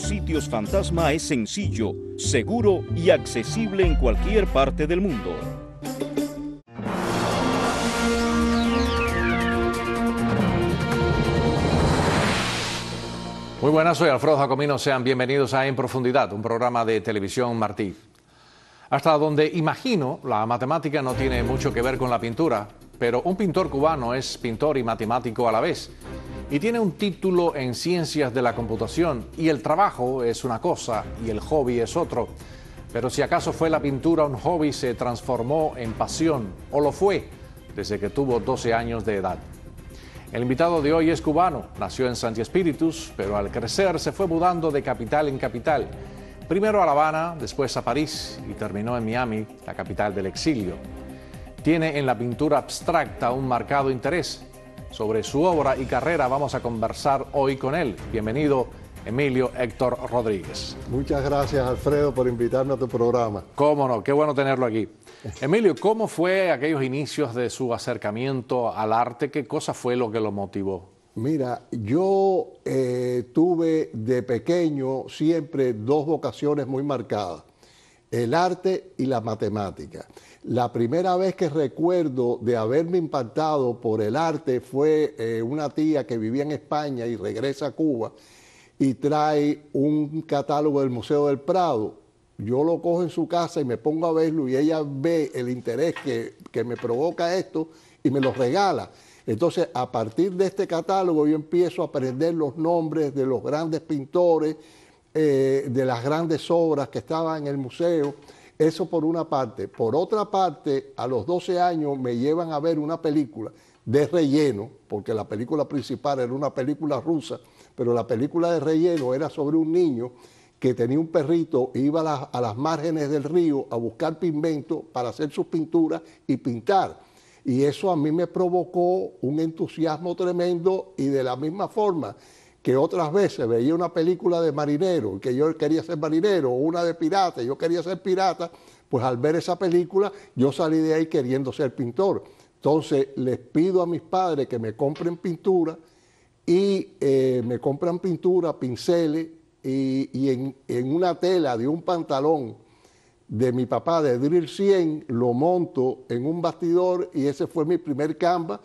Sitios Fantasma es sencillo, seguro y accesible en cualquier parte del mundo. Muy buenas, soy Alfredo Jacomino. Sean bienvenidos a En Profundidad, un programa de televisión Martí. Hasta donde imagino, la matemática no tiene mucho que ver con la pintura, pero un pintor cubano es pintor y matemático a la vez y tiene un título en ciencias de la computación y el trabajo es una cosa y el hobby es otro. Pero si acaso fue la pintura un hobby, se transformó en pasión, o lo fue, desde que tuvo 12 años de edad. El invitado de hoy es cubano, nació en Santi Espíritus, pero al crecer se fue mudando de capital en capital. Primero a La Habana, después a París y terminó en Miami, la capital del exilio. Tiene en la pintura abstracta un marcado interés sobre su obra y carrera. Vamos a conversar hoy con él. Bienvenido. Emilio Héctor Rodríguez. Muchas gracias, Alfredo, por invitarme a tu programa. Cómo no, qué bueno tenerlo aquí. Emilio, ¿cómo fue aquellos inicios de su acercamiento al arte? ¿Qué cosa fue lo que lo motivó? Mira, yo eh, tuve de pequeño siempre dos vocaciones muy marcadas, el arte y la matemática. La primera vez que recuerdo de haberme impactado por el arte fue eh, una tía que vivía en España y regresa a Cuba y trae un catálogo del Museo del Prado. Yo lo cojo en su casa y me pongo a verlo y ella ve el interés que, me provoca esto y me lo regala. Entonces, a partir de este catálogo yo empiezo a aprender los nombres de los grandes pintores, eh, de las grandes obras que estaban en el museo. Eso por una parte. Por otra parte, a los 12 años me llevan a ver una película de relleno, porque la película principal era una película rusa, pero la película de relleno era sobre un niño que tenía un perrito, iba a las, márgenes del río a buscar pigmento para hacer sus pinturas y pintar. Y eso a mí me provocó un entusiasmo tremendo y de la misma forma que otras veces veía una película de marinero, que yo quería ser marinero, o una de pirata, yo quería ser pirata, pues al ver esa película yo salí de ahí queriendo ser pintor. Entonces les pido a mis padres que me compren pintura y eh, me compran pintura, pinceles y, en, en, una tela de un pantalón de mi papá de Drill 100 lo monto en un bastidor y ese fue mi primer canvas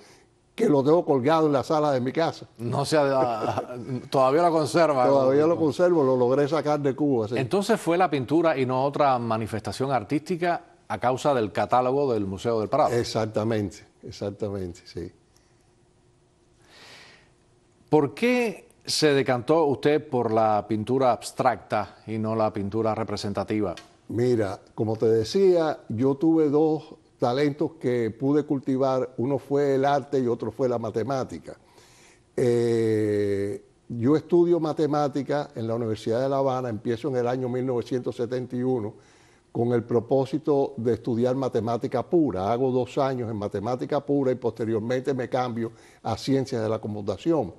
que lo tengo colgado en la sala de mi casa. No se todavía lo conserva. Todavía lo conservo, lo logré sacar de Cuba. Entonces fue la pintura y no otra manifestación artística a causa del catálogo del Museo del Prado. Exactamente, exactamente, sí. ¿Por qué se decantó usted por la pintura abstracta y no la pintura representativa? Mira, como te decía, yo tuve dos talentos que pude cultivar, uno fue el arte y otro fue la matemática. Eh, yo estudio matemática en la Universidad de La Habana, empiezo en el año 1971 con el propósito de estudiar matemática pura. Hago dos años en matemática pura y posteriormente me cambio a ciencias de la computación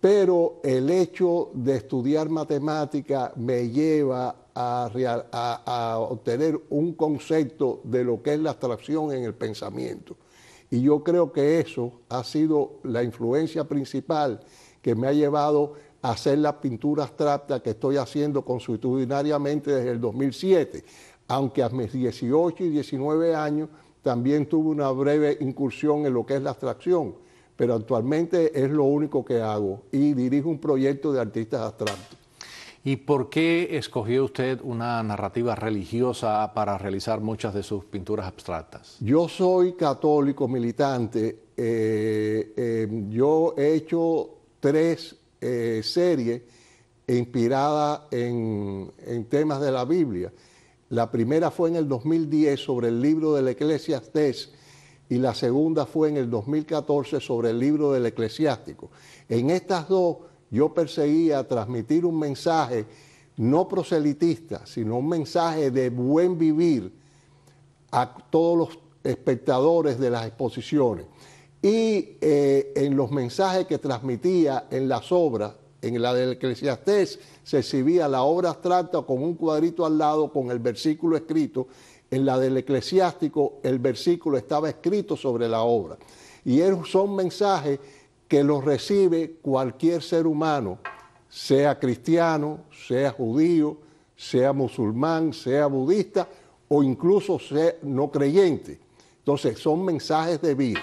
pero el hecho de estudiar matemática me lleva a, obtener un concepto de lo que es la abstracción en el pensamiento. Y yo creo que eso ha sido la influencia principal que me ha llevado a hacer la pintura abstracta que estoy haciendo consuetudinariamente desde el 2007, aunque a mis 18 y 19 años también tuve una breve incursión en lo que es la abstracción pero actualmente es lo único que hago y dirijo un proyecto de artistas abstractos. ¿Y por qué escogió usted una narrativa religiosa para realizar muchas de sus pinturas abstractas? Yo soy católico militante. Eh, em, yo he hecho tres eh, series inspiradas en, temas de la Biblia. La primera fue en el 2010 sobre el libro de del Eclesiastés, y la segunda fue en el 2014 sobre el libro del eclesiástico. En estas dos yo perseguía transmitir un mensaje no proselitista, sino un mensaje de buen vivir a todos los espectadores de las exposiciones. Y eh, en los mensajes que transmitía en las obras, en la del Eclesiastés, se exhibía la obra abstracta con un cuadrito al lado con el versículo escrito en la del eclesiástico el versículo estaba escrito sobre la obra. Y son mensajes que los recibe cualquier ser humano, sea cristiano, sea judío, sea musulmán, sea budista o incluso sea no creyente. Entonces son mensajes de vida.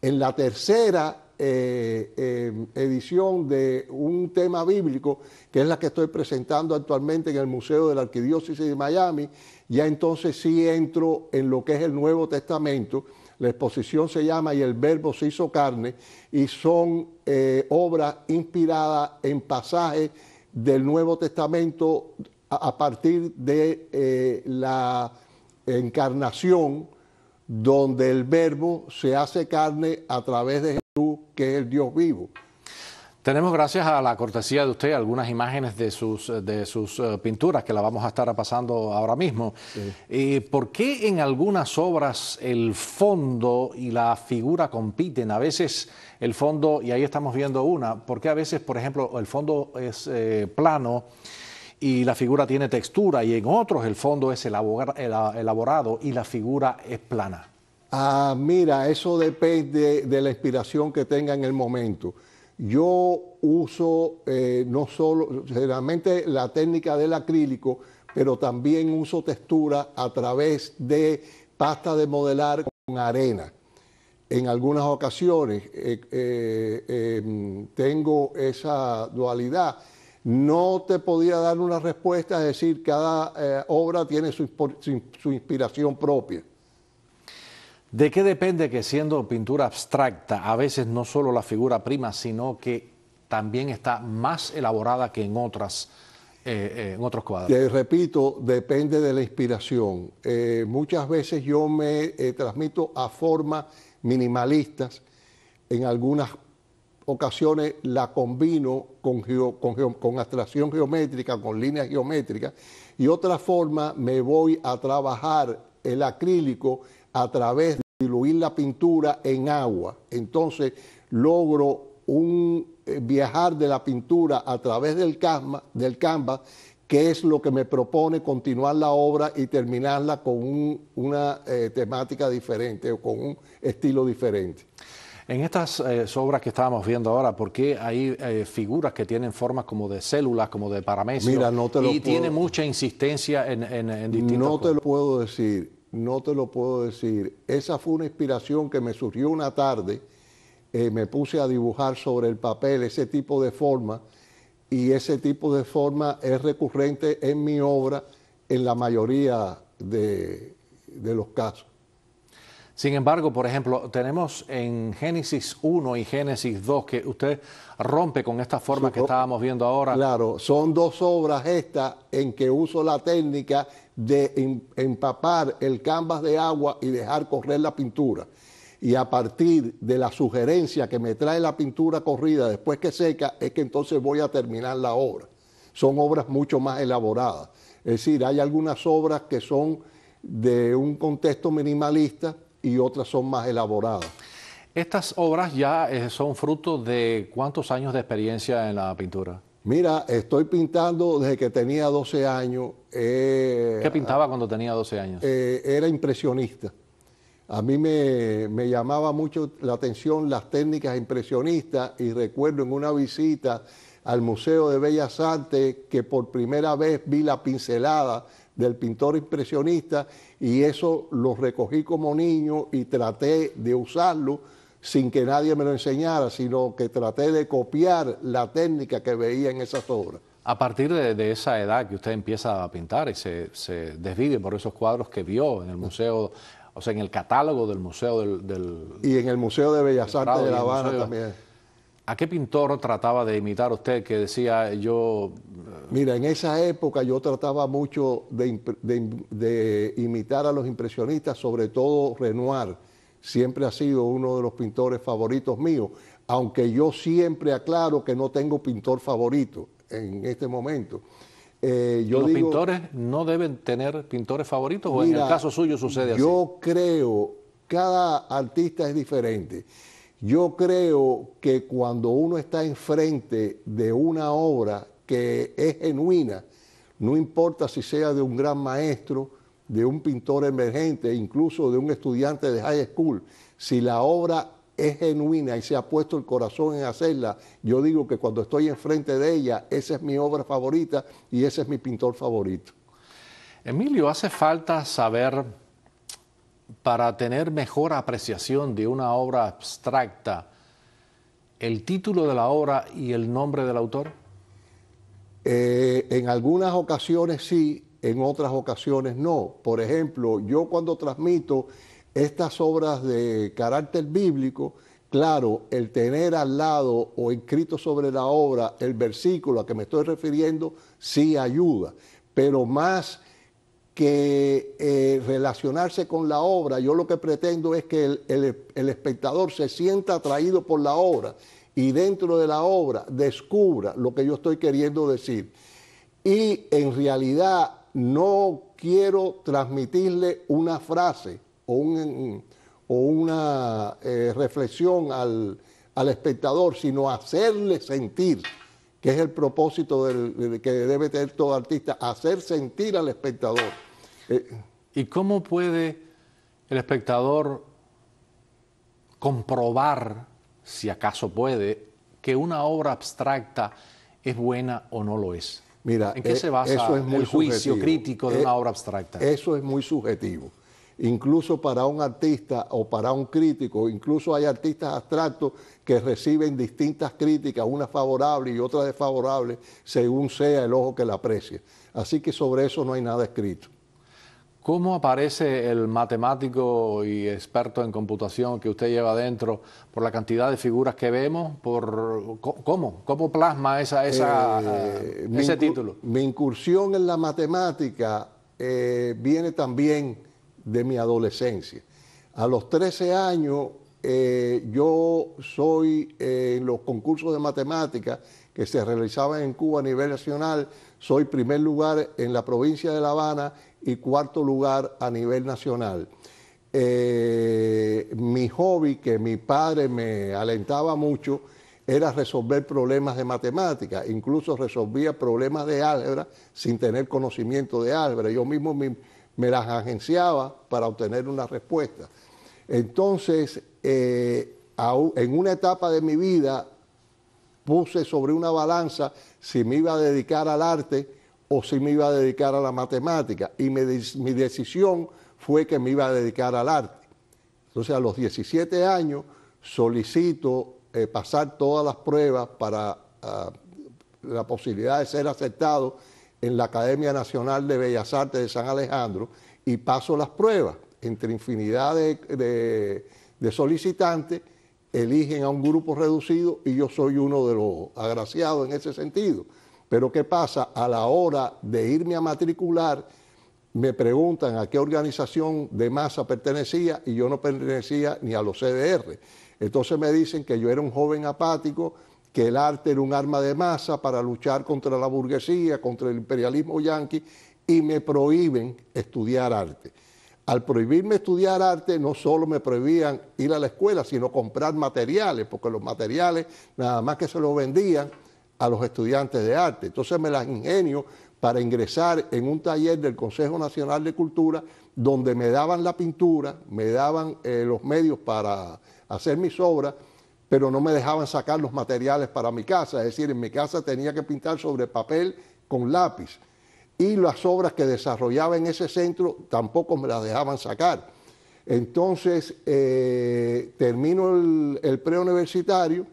En la tercera eh, eh, edición de un tema bíblico, que es la que estoy presentando actualmente en el Museo de la Arquidiócesis de Miami, ya entonces sí entro en lo que es el Nuevo Testamento. La exposición se llama Y el Verbo se hizo carne y son eh, obras inspiradas en pasajes del Nuevo Testamento a, a partir de la encarnación donde el verbo se hace carne a través de que es el Dios vivo. Tenemos, gracias a la cortesía de usted, algunas imágenes de sus, de sus eh, pinturas que la vamos a estar pasando ahora mismo. Eh, ¿Por qué en algunas obras el fondo y la figura compiten? A veces el fondo, y ahí estamos viendo una, ¿por qué a veces, por ejemplo, el fondo es eh, plano y la figura tiene textura, y en otros el fondo es elaborado y la figura es plana? Ah, mira, eso depende de la inspiración que tenga en el momento. Yo uso eh, no solo, generalmente la técnica del acrílico, pero también uso textura a través de pasta de modelar con arena. En algunas ocasiones eh, eh, em, tengo esa dualidad. No te podía dar una respuesta, es decir, cada obra tiene su inspiración propia. ¿De qué depende que siendo pintura abstracta, a veces no solo la figura prima, sino que también está más elaborada que en otras? Eh, eh, en otros cuadros. repito, depende de la inspiración. Eh, muchas veces yo me transmito a formas minimalistas. En algunas ocasiones la combino con, con, con abstracción geométrica, con líneas geométricas. Y otra forma me voy a trabajar el acrílico a través de diluir la pintura en agua. Entonces logro un eh, viajar de la pintura a través del canvas, del canvas, que es lo que me propone continuar la obra y terminarla con una eh, temática diferente o con un estilo diferente. En estas eh, obras que estábamos viendo ahora, ¿por qué hay figuras que tienen formas como de células, como de paramecio y tiene mucha insistencia en, en, en No te lo puedo decir no te lo puedo decir. Esa fue una inspiración que me surgió una tarde. Eh, me puse a dibujar sobre el papel ese tipo de forma y ese tipo de forma es recurrente en mi obra en la mayoría de, los casos. Sin embargo, por ejemplo, tenemos en Génesis 1 y Génesis 2 que usted rompe con esta forma que estábamos viendo ahora. Claro, son dos obras estas en que uso la técnica de em, empapar el canvas de agua y dejar correr la pintura. Y a partir de la sugerencia que me trae la pintura corrida después que seca, es que entonces voy a terminar la obra. Son obras mucho más elaboradas. Es decir, hay algunas obras que son de un contexto minimalista y otras son más elaboradas. Estas obras ya eh, son fruto de cuántos años de experiencia en la pintura. Mira, estoy pintando desde que tenía 12 años. Eh, ¿Qué pintaba cuando tenía 12 años? Eh, era impresionista. A mí me, me, llamaba mucho la atención las técnicas impresionistas y recuerdo en una visita al Museo de Bellas Artes que por primera vez vi la pincelada del pintor impresionista y eso lo recogí como niño y traté de usarlo sin que nadie me lo enseñara, sino que traté de copiar la técnica que veía en esas obras. A partir de, esa edad que usted empieza a pintar y se, desvive por esos cuadros que vio en el museo, o sea, en el catálogo del museo del... y en el Museo de Bellas Artes de La Habana también. ¿A qué pintor trataba de imitar usted que decía yo... Eh, Mira, en esa época yo trataba mucho de imitar a los impresionistas, sobre todo Renoir siempre ha sido uno de los pintores favoritos míos, aunque yo siempre aclaro que no tengo pintor favorito en este momento. Eh, yo ¿Los pintores no deben tener pintores favoritos o en el caso suyo sucede así? Yo creo, cada artista es diferente. Yo creo que cuando uno está enfrente de una obra que es genuina, no importa si sea de un gran maestro, de un pintor emergente, incluso de un estudiante de high school, si la obra es genuina y se ha puesto el corazón en hacerla, yo digo que cuando estoy enfrente de ella, esa es mi obra favorita y ese es mi pintor favorito. Emilio, hace falta saber para tener mejor apreciación de una obra abstracta el título de la obra y el nombre del autor? Eh, en algunas ocasiones sí, en otras ocasiones no. Por ejemplo, yo cuando transmito estas obras de carácter bíblico, claro, el tener al lado o escrito sobre la obra el versículo a que me estoy refiriendo, sí ayuda, pero más que eh, relacionarse con la obra, yo lo que pretendo es que el espectador se sienta atraído por la obra y dentro de la obra descubra lo que yo estoy queriendo decir. Y en realidad no quiero transmitirle una frase o, una eh, reflexión al, espectador, sino hacerle sentir, que es el propósito que debe tener todo artista, hacer sentir al espectador. Eh, ¿Y cómo puede el espectador comprobar, si acaso puede, que una obra abstracta es buena o no lo es? Mira, ¿en qué eh, se basa eso es muy el juicio crítico de eh, una obra abstracta? Eso es muy subjetivo. Incluso para un artista o para un crítico, incluso hay artistas abstractos que reciben distintas críticas, una favorable y otra desfavorable, según sea el ojo que la aprecie. Así que sobre eso no hay nada escrito. ¿Cómo aparece el matemático y experto en computación que usted lleva adentro por la cantidad de figuras que vemos? Por, ¿Cómo? ¿Cómo plasma esa, eh, ese título? Mi incursión en la matemática eh, viene también de mi adolescencia. A los 13 años eh, yo soy en los concursos de matemática que se realizaban en Cuba a nivel nacional, soy primer lugar en la provincia de La Habana y cuarto lugar a nivel nacional. Eh, mi hobby, que mi padre me alentaba mucho, era resolver problemas de matemáticas, incluso resolvía problemas de álgebra sin tener conocimiento de álgebra. Yo mismo me, las agenciaba para obtener una respuesta. Entonces, eh, en una etapa de mi vida, puse sobre una balanza si me iba a dedicar al arte o si me iba a dedicar a la matemática. Y mi decisión fue que me iba a dedicar al arte. Entonces a los 17 años solicito eh, pasar todas las pruebas para ah, la posibilidad de ser aceptado en la Academia Nacional de Bellas Artes de San Alejandro y paso las pruebas entre infinidad de solicitantes eligen a un grupo reducido y yo soy uno de los agraciados en ese sentido. Pero ¿qué pasa? A la hora de irme a matricular, me preguntan a qué organización de masa pertenecía y yo no pertenecía ni a los CDR. Entonces me dicen que yo era un joven apático, que el arte era un arma de masa para luchar contra la burguesía, contra el imperialismo yanqui, y me prohíben estudiar arte al prohibirme estudiar arte, no solo me prohibían ir a la escuela, sino comprar materiales, porque los materiales nada más que se los vendían a los estudiantes de arte. Entonces me las ingenio para ingresar en un taller del Consejo Nacional de Cultura, donde me daban la pintura, me daban eh, los medios para hacer mis obras, pero no me dejaban sacar los materiales para mi casa. Es decir, en mi casa tenía que pintar sobre papel con lápiz y las obras que desarrollaba en ese centro tampoco me las dejaban sacar. Entonces eh, termino el, preuniversitario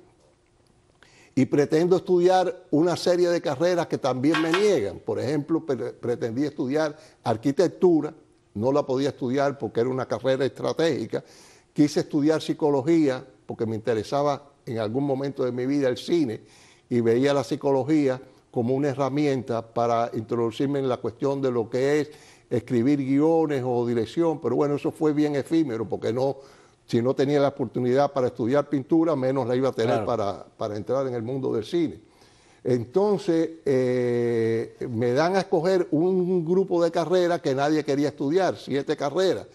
y pretendo estudiar una serie de carreras que también me niegan. Por ejemplo, pretendí estudiar arquitectura, no la podía estudiar porque era una carrera estratégica. Quise estudiar psicología porque me interesaba en algún momento de mi vida el cine y veía la psicología como una herramienta para introducirme en la cuestión de lo que es escribir guiones o dirección, pero bueno, eso fue bien efímero, porque no, si no tenía la oportunidad para estudiar pintura, menos la iba a tener para, entrar en el mundo del cine. Entonces, eh, me dan a escoger un grupo de carreras que nadie quería estudiar, siete carreras,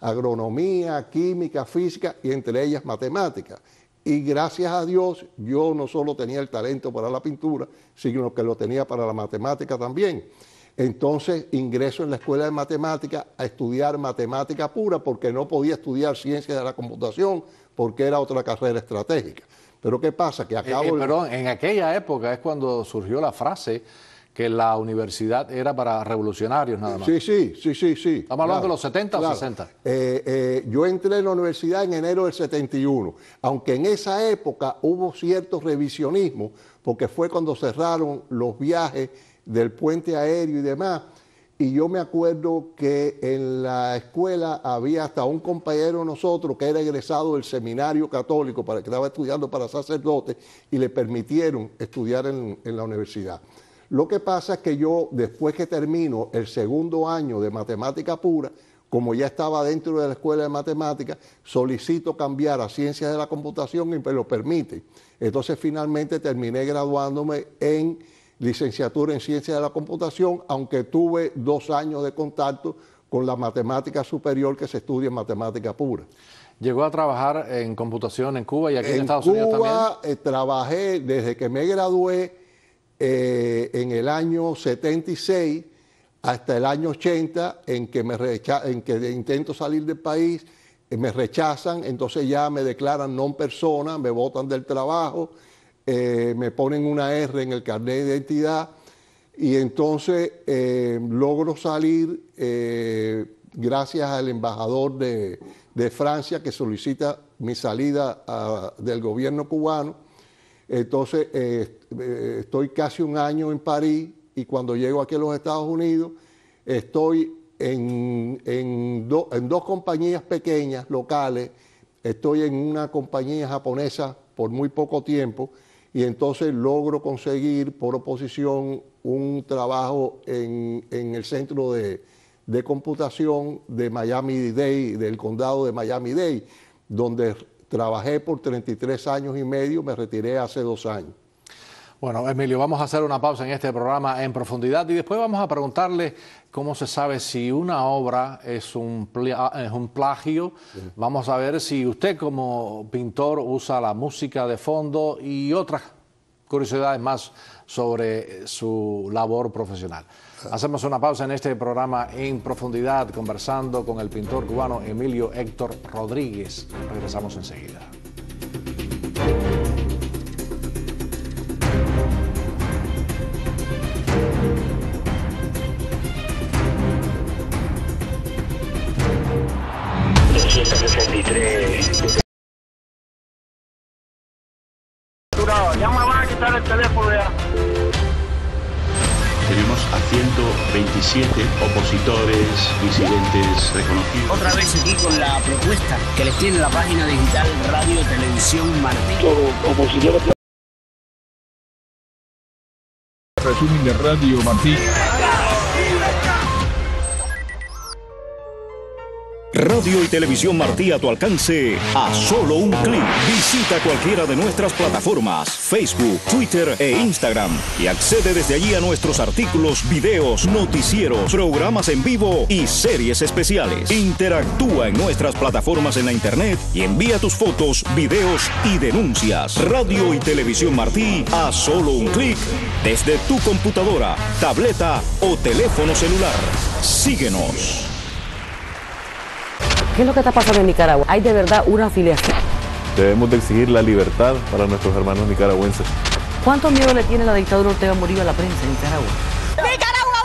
agronomía, química, física y entre ellas matemáticas. Y gracias a Dios, yo no solo tenía el talento para la pintura, sino que lo tenía para la matemática también. Entonces ingreso en la escuela de matemáticas a estudiar matemática pura porque no podía estudiar ciencias de la computación porque era otra carrera estratégica. Pero ¿qué pasa? Que eh, eh, acabo... en aquella época es cuando surgió la frase que la universidad era para revolucionarios nada más. Sí, sí, sí, sí. sí Estamos hablando de los 70 o 60. Eh, eh, yo entré en la universidad en enero del 71, aunque en esa época hubo cierto revisionismo, porque fue cuando cerraron los viajes del puente aéreo y demás. Y yo me acuerdo que en la escuela había hasta un compañero de nosotros que era egresado del seminario católico, para, que estaba estudiando para sacerdote, y le permitieron estudiar en la universidad. Lo que pasa es que yo, después que termino el segundo año de matemática pura, como ya estaba dentro de la escuela de matemáticas, solicito cambiar a ciencias de la computación y me lo permite. Entonces finalmente terminé graduándome en licenciatura en ciencias de la computación, aunque tuve dos años de contacto con la matemática superior que se estudia en matemática pura. ¿Llegó a trabajar en computación en Cuba y aquí en, Estados Unidos también? En eh, Cuba trabajé desde que me gradué eh, en el año 76 hasta el año 80, en que, me en que intento salir del país, eh, me rechazan, entonces ya me declaran non persona, me votan del trabajo, eh, me ponen una R en el carnet de identidad y entonces logro salir gracias al embajador de, Francia que solicita mi salida ah, del gobierno cubano. Entonces, eh, estoy casi un año en París y cuando llego aquí a los Estados Unidos estoy en, dos compañías pequeñas, locales, estoy en una compañía japonesa por muy poco tiempo y entonces logro conseguir por oposición un trabajo en, el centro de, de computación de Miami-Dade, del condado de Miami-Dade, donde trabajé por 33 años y medio, me retiré hace dos años. Bueno, Emilio, vamos a hacer una pausa en este programa en profundidad y después vamos a preguntarle cómo se sabe si una obra es un, es un plagio. Vamos a ver si usted como pintor usa la música de fondo y otras curiosidades más sobre su labor profesional. Hacemos una pausa en este programa en profundidad conversando con el pintor cubano Emilio Héctor Rodríguez. Regresamos enseguida. Siete opositores, disidentes reconocidos. Otra vez aquí con la propuesta que les tiene la página digital Radio Televisión Martín. Opositores. Resumen de Radio Martín. Radio y Televisión Martí a tu alcance a solo un clic. Visita cualquiera de nuestras plataformas, Facebook, Twitter e Instagram y accede desde allí a nuestros artículos, videos, noticieros, programas en vivo y series especiales. Interactúa en nuestras plataformas en la internet y envía tus fotos, videos y denuncias. Radio y Televisión Martí a solo un clic desde tu computadora, tableta o teléfono celular. Síguenos. ¿Qué es lo que está pasando en Nicaragua? Hay de verdad una afiliación. Debemos de exigir la libertad para nuestros hermanos nicaragüenses. ¿Cuánto miedo le tiene la dictadura Ortega morir a la prensa en Nicaragua? ¡Nicaragua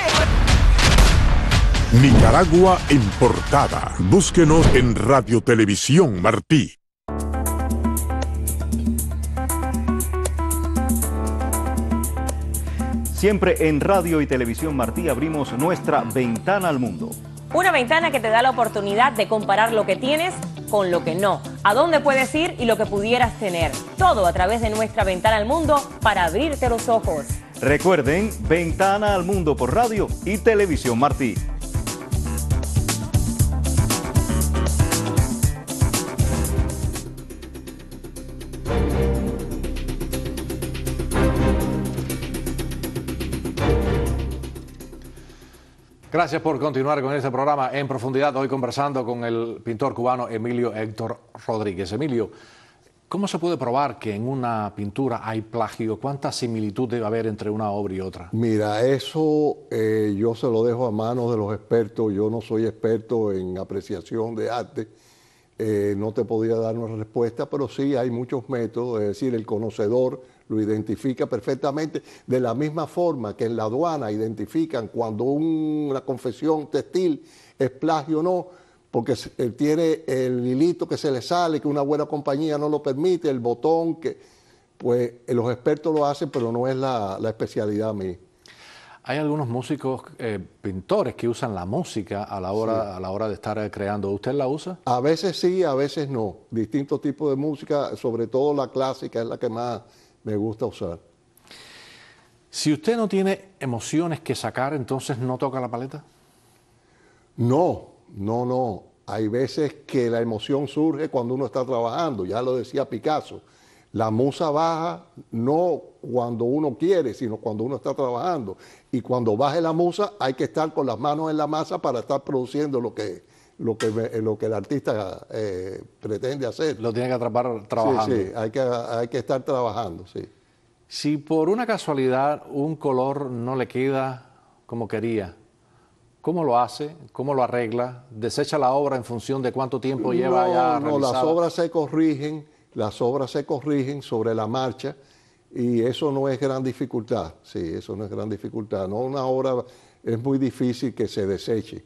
va a ser libre! Nicaragua en portada. Búsquenos en Radio Televisión Martí. Siempre en Radio y Televisión Martí abrimos nuestra ventana al mundo. Una ventana que te da la oportunidad de comparar lo que tienes con lo que no, a dónde puedes ir y lo que pudieras tener. Todo a través de nuestra ventana al mundo para abrirte los ojos. Recuerden, ventana al mundo por radio y televisión Martí. Gracias por continuar con este programa en profundidad. Hoy conversando con el pintor cubano Emilio Héctor Rodríguez. Emilio, ¿cómo se puede probar que en una pintura hay plagio? ¿Cuánta similitud debe haber entre una obra y otra? Mira, eso eh, yo se lo dejo a manos de los expertos. Yo no soy experto en apreciación de arte. Eh, no te podría dar una respuesta, pero sí hay muchos métodos, es decir, el conocedor lo identifica perfectamente, de la misma forma que en la aduana identifican cuando una confesión textil es plagio o no, porque eh, tiene el hilito que se le sale, que una buena compañía no lo permite, el botón que, pues eh, los expertos lo hacen, pero no es la, especialidad mía. Hay algunos músicos, eh, pintores que usan la música a la, hora, a la hora de estar creando. ¿Usted la usa? A veces sí, a veces no. Distintos tipos de música, sobre todo la clásica es la que más me gusta usar. Si usted no tiene emociones que sacar, entonces no toca la paleta. No, no, no. Hay veces que la emoción surge cuando uno está trabajando, ya lo decía Picasso. La musa baja no cuando uno quiere, sino cuando uno está trabajando. Y cuando baje la musa hay que estar con las manos en la masa para estar produciendo lo que es lo que, lo que el artista eh, pretende hacer. Lo tiene que atrapar trabajando. Sí, sí, hay que, hay que estar trabajando, sí. Si por una casualidad un color no le queda como quería, ¿Cómo lo hace? ¿Cómo lo arregla? ¿Desecha la obra en función de cuánto tiempo lleva ya No, las obras se corrigen, las obras se corrigen sobre la marcha y eso no es gran dificultad. Sí, eso no es gran dificultad. No una obra es muy difícil que se deseche.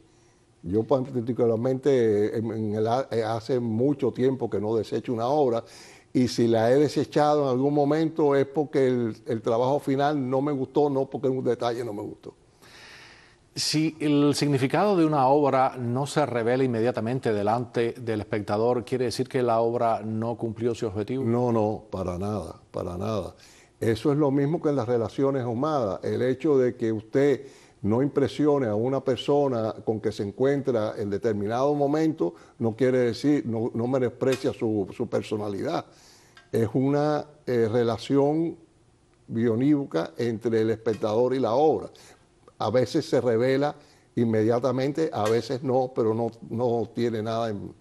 Yo particularmente eh, hace mucho tiempo que no desecho una obra y si la he desechado en algún momento es porque el, trabajo final no me gustó, no porque un detalle no me gustó. Si el significado de una obra no se revela inmediatamente delante del espectador, ¿quiere decir que la obra no cumplió su objetivo? No, no, para nada, para nada. Eso es lo mismo que en las relaciones humanas. El hecho de que usted no impresione a una persona con que se encuentra en determinado momento, no quiere decir, no, no su, personalidad. Es una eh, relación bionívoca entre el espectador y la obra. A veces se revela inmediatamente, a veces no, pero no, no tiene nada en,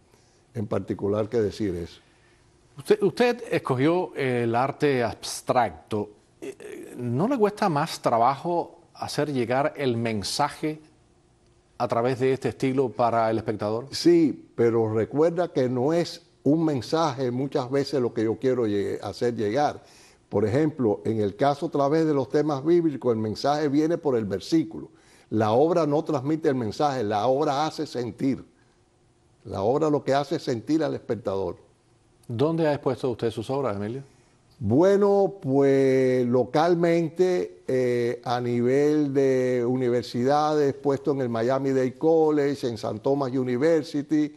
particular que decir eso. Usted, usted escogió el arte abstracto. Eh, eh, ¿No le cuesta más trabajo hacer llegar el mensaje a través de este estilo para el espectador? Sí, pero recuerda que no es un mensaje muchas veces lo que yo quiero hacer llegar. Por ejemplo, en el caso a través de los temas bíblicos, el mensaje viene por el versículo. La obra no transmite el mensaje, la obra hace sentir. La obra lo que hace es sentir al espectador. ¿Dónde ha expuesto usted sus obras, Emilio? Bueno, pues localmente eh, a nivel de universidades, puesto en el Miami Dade College, en San Thomas University,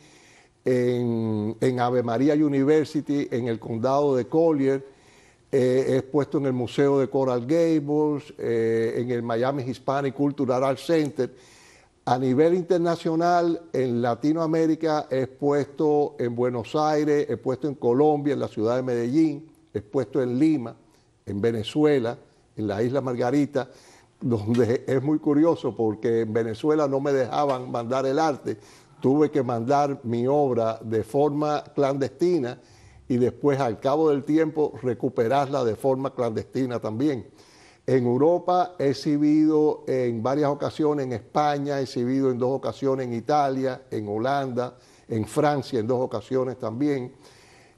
en, Ave María University, en el condado de Collier, he eh, expuesto en el Museo de Coral Gables, eh, en el Miami Hispanic Cultural Center. A nivel internacional, en Latinoamérica, expuesto en Buenos Aires, puesto en Colombia, en la ciudad de Medellín expuesto en Lima, en Venezuela, en la isla Margarita, donde es muy curioso porque en Venezuela no me dejaban mandar el arte, tuve que mandar mi obra de forma clandestina y después al cabo del tiempo recuperarla de forma clandestina también. En Europa he exhibido en varias ocasiones, en España he exhibido en dos ocasiones, en Italia, en Holanda, en Francia en dos ocasiones también.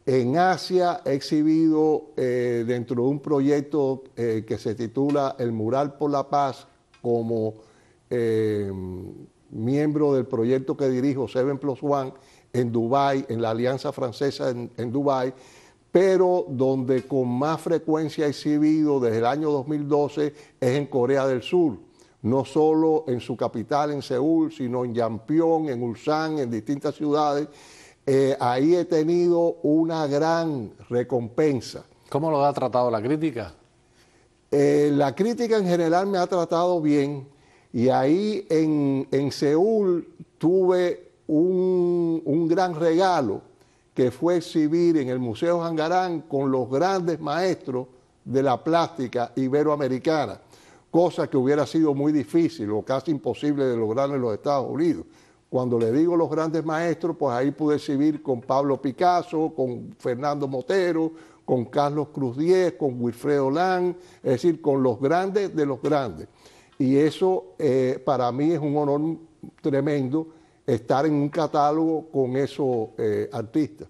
En Asia he exhibido eh, dentro de un proyecto eh, que se titula El Mural por la Paz como eh, miembro del proyecto que dirijo Seven Plus One en Dubái, en la Alianza Francesa en, Dubái, pero donde con más frecuencia he exhibido desde el año 2012 es en Corea del Sur, no solo en su capital, en Seúl, sino en Yampión, en Ulsan, en distintas ciudades eh, ahí he tenido una gran recompensa. ¿Cómo lo ha tratado la crítica? Eh, la crítica en general me ha tratado bien y ahí en, Seúl tuve un, un, gran regalo que fue exhibir en el Museo Jangarán con los grandes maestros de la plástica iberoamericana, cosa que hubiera sido muy difícil o casi imposible de lograr en los Estados Unidos. Cuando le digo los grandes maestros, pues ahí pude exhibir con Pablo Picasso, con Fernando Motero, con Carlos Cruz Diez, con Wilfredo Lang, es decir, con los grandes de los grandes. Y eso eh, para mí es un honor tremendo estar en un catálogo con esos eh, artistas.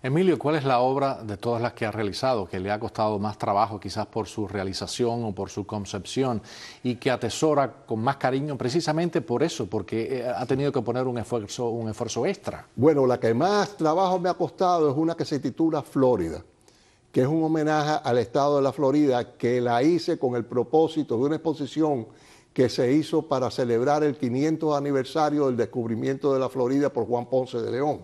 Emilio, ¿cuál es la obra de todas las que ha realizado que le ha costado más trabajo quizás por su realización o por su concepción y que atesora con más cariño precisamente por eso, porque eh, ha tenido que poner un esfuerzo, un esfuerzo extra? Bueno, la que más trabajo me ha costado es una que se titula Florida que es un homenaje al estado de la Florida, que la hice con el propósito de una exposición que se hizo para celebrar el 500 aniversario del descubrimiento de la Florida por Juan Ponce de León.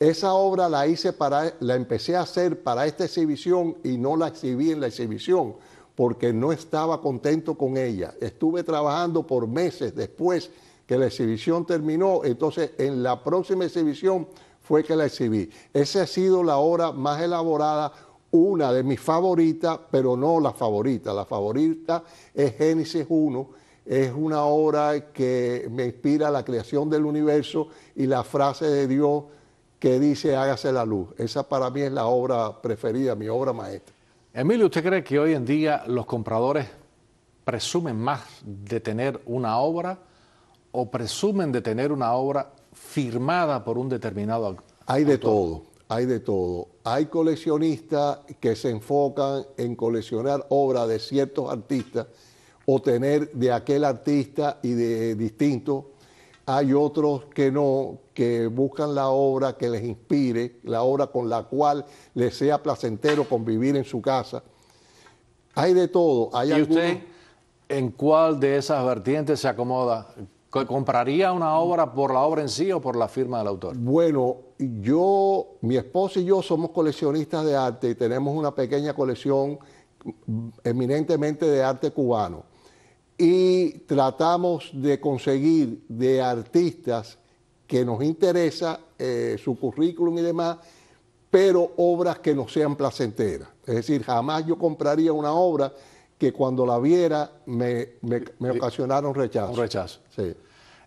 Esa obra la hice para, la empecé a hacer para esta exhibición y no la exhibí en la exhibición porque no estaba contento con ella. Estuve trabajando por meses después que la exhibición terminó, entonces en la próxima exhibición fue que la exhibí. Esa ha sido la obra más elaborada, una de mis favoritas, pero no la favorita. La favorita es Génesis 1, es una obra que me inspira la creación del universo y la frase de Dios que dice hágase la luz. Esa para mí es la obra preferida, mi obra maestra. Emilio, ¿usted cree que hoy en día los compradores presumen más de tener una obra o presumen de tener una obra firmada por un determinado Hay de todo, hay de todo. Hay coleccionistas que se enfocan en coleccionar obras de ciertos artistas o tener de aquel artista y de distintos hay otros que no, que buscan la obra que les inspire, la obra con la cual les sea placentero convivir en su casa. Hay de todo. Hay ¿Y usted en cuál de esas vertientes se acomoda? ¿Compraría una obra por la obra en sí o por la firma del autor? Bueno, yo, mi esposa y yo somos coleccionistas de arte y tenemos una pequeña colección mm, eminentemente de arte cubano y tratamos de conseguir de artistas que nos interesa eh, su currículum y demás, pero obras que nos sean placenteras. Es decir, jamás yo compraría una obra que cuando la viera me, me, ocasionaron rechazo. Un rechazo. Sí.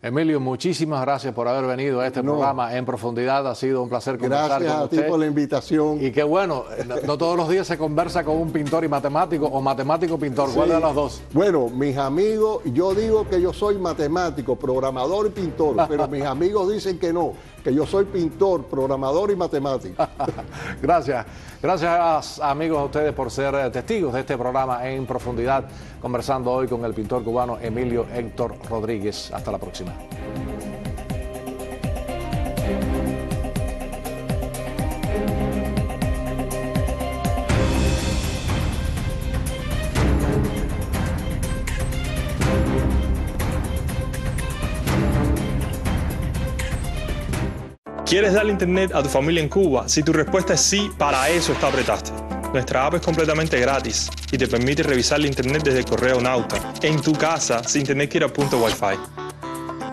Emilio, muchísimas gracias por haber venido a este programa en profundidad. Ha sido un placer conversar gracias Gracias a ti por la invitación. Y qué bueno, no, todos los días se conversa con un pintor y matemático o matemático-pintor. ¿Cuál de los dos? Bueno, mis amigos, yo digo que yo soy matemático, programador y pintor, pero mis amigos dicen que no, que yo soy pintor, programador y matemático. Gracias. Gracias amigos a ustedes por ser eh, testigos de este programa en profundidad, conversando hoy con el pintor cubano Emilio Héctor Rodríguez. Hasta la próxima. ¿Quieres dar internet a tu familia en Cuba? Si tu respuesta es sí, para eso está apretaste. Nuestra app es completamente gratis y te permite revisar el internet desde el correo Nauta, en tu casa, sin tener que ir a punto wi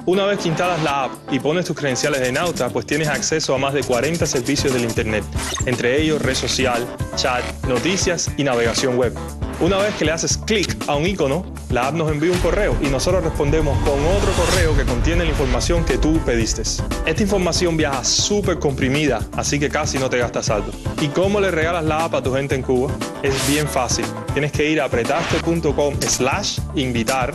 Una vez que instalas la app y pones tus credenciales de Nauta, pues tienes acceso a más de 40 servicios del internet, entre ellos red social, chat, noticias y navegación web. Una vez que le haces clic a un icono, la app nos envía un correo y nosotros respondemos con otro correo que contiene la información que tú pediste. Esta información viaja súper comprimida, así que casi no te gastas saldo. ¿Y cómo le regalas la app a tu gente en Cuba? Es bien fácil. Tienes que ir a apretaste.com slash invitar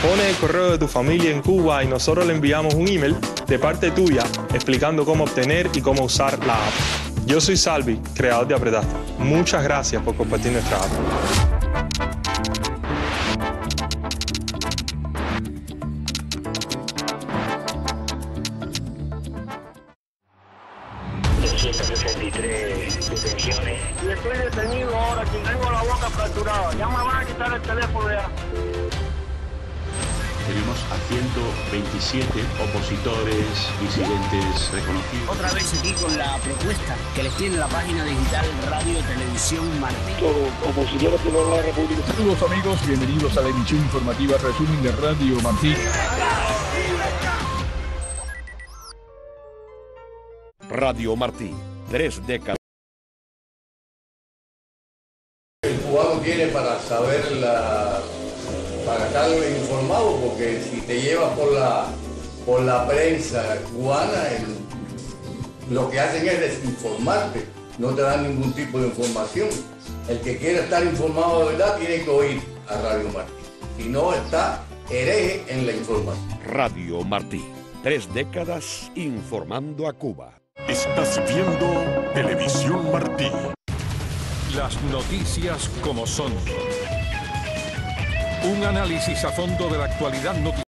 Pone el correo de tu familia en Cuba y nosotros le enviamos un email de parte tuya explicando cómo obtener y cómo usar la app. Yo soy Salvi, creador de Apretaste. Muchas gracias por compartir nuestra app. Otra vez aquí con la propuesta que les tiene la página digital Radio Televisión Martín. Todo, como Saludos amigos, bienvenidos a la emisión informativa resumen de Radio Martín. Radio Martí, tres décadas. El jugador viene para saber la, para estar informado, porque si te llevas por la por la prensa cubana, lo que hacen es desinformarte, no te dan ningún tipo de información. El que quiere estar informado de verdad tiene que oír a Radio Martí, si no está hereje en la información. Radio Martí, tres décadas informando a Cuba. Estás viendo Televisión Martí. Las noticias como son. Un análisis a fondo de la actualidad noticiosa.